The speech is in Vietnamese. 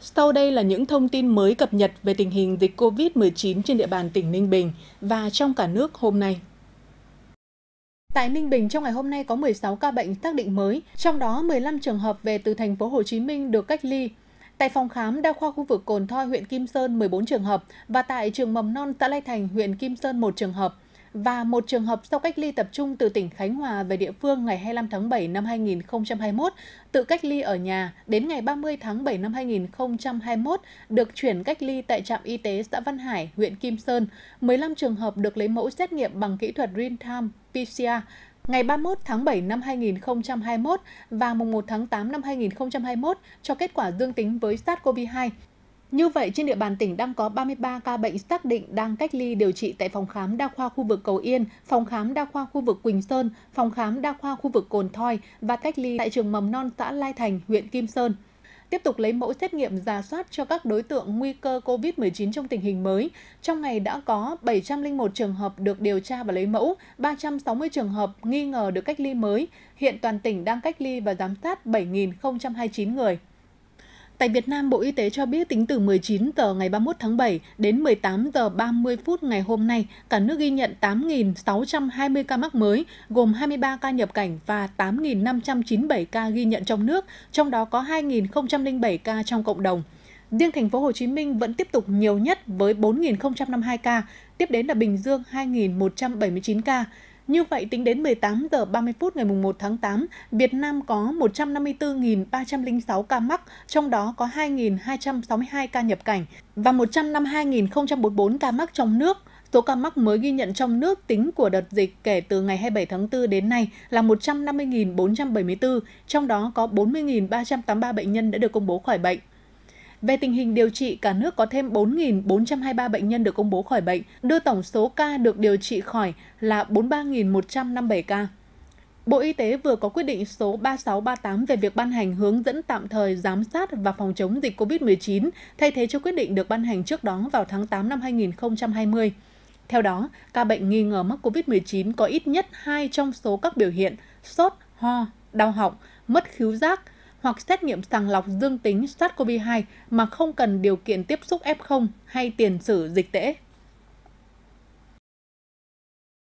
Sau đây là những thông tin mới cập nhật về tình hình dịch COVID-19 trên địa bàn tỉnh Ninh Bình và trong cả nước hôm nay. Tại Ninh Bình trong ngày hôm nay có 16 ca bệnh xác định mới, trong đó 15 trường hợp về từ thành phố Hồ Chí Minh được cách ly. Tại phòng khám đa khoa khu vực Cồn Thoi, huyện Kim Sơn 14 trường hợp và tại trường mầm non xã Lai Thành, huyện Kim Sơn 1 trường hợp và một trường hợp sau cách ly tập trung từ tỉnh Khánh Hòa về địa phương ngày 25 tháng 7 năm 2021, tự cách ly ở nhà đến ngày 30 tháng 7 năm 2021 được chuyển cách ly tại trạm y tế xã Văn Hải, huyện Kim Sơn. 15 trường hợp được lấy mẫu xét nghiệm bằng kỹ thuật real-time PCR ngày 31 tháng 7 năm 2021 và mùng 1 tháng 8 năm 2021 cho kết quả dương tính với SARS-CoV-2. Như vậy, trên địa bàn tỉnh đang có 33 ca bệnh xác định đang cách ly điều trị tại phòng khám đa khoa khu vực Cầu Yên, phòng khám đa khoa khu vực Quỳnh Sơn, phòng khám đa khoa khu vực Cồn Thoi và cách ly tại trường mầm non xã Lai Thành, huyện Kim Sơn. Tiếp tục lấy mẫu xét nghiệm giả soát cho các đối tượng nguy cơ COVID-19 trong tình hình mới. Trong ngày đã có 701 trường hợp được điều tra và lấy mẫu, 360 trường hợp nghi ngờ được cách ly mới. Hiện toàn tỉnh đang cách ly và giám sát 7.029 người. Tại Việt Nam, Bộ Y tế cho biết tính từ 19 giờ ngày 31 tháng 7 đến 18 giờ 30 phút ngày hôm nay, cả nước ghi nhận 8.620 ca mắc mới, gồm 23 ca nhập cảnh và 8.597 ca ghi nhận trong nước, trong đó có 2.007 ca trong cộng đồng. Riêng thành phố Hồ Chí Minh vẫn tiếp tục nhiều nhất với 4.052 ca, tiếp đến là Bình Dương 2.179 ca. Như vậy, tính đến 18 giờ 30 phút ngày 1 tháng 8, Việt Nam có 154.306 ca mắc, trong đó có 2.262 ca nhập cảnh và 152.044 ca mắc trong nước. Số ca mắc mới ghi nhận trong nước tính của đợt dịch kể từ ngày 27 tháng 4 đến nay là 150.474, trong đó có 40.383 bệnh nhân đã được công bố khỏi bệnh. Về tình hình điều trị, cả nước có thêm 4.423 bệnh nhân được công bố khỏi bệnh, đưa tổng số ca được điều trị khỏi là 43.157 ca. Bộ Y tế vừa có quyết định số 3638 về việc ban hành hướng dẫn tạm thời giám sát và phòng chống dịch COVID-19, thay thế cho quyết định được ban hành trước đó vào tháng 8 năm 2020. Theo đó, ca bệnh nghi ngờ mắc COVID-19 có ít nhất 2 trong số các biểu hiện sốt, ho, đau họng, mất khứu giác – hoặc xét nghiệm sàng lọc dương tính SARS-CoV-2 mà không cần điều kiện tiếp xúc F0 hay tiền sử dịch tễ.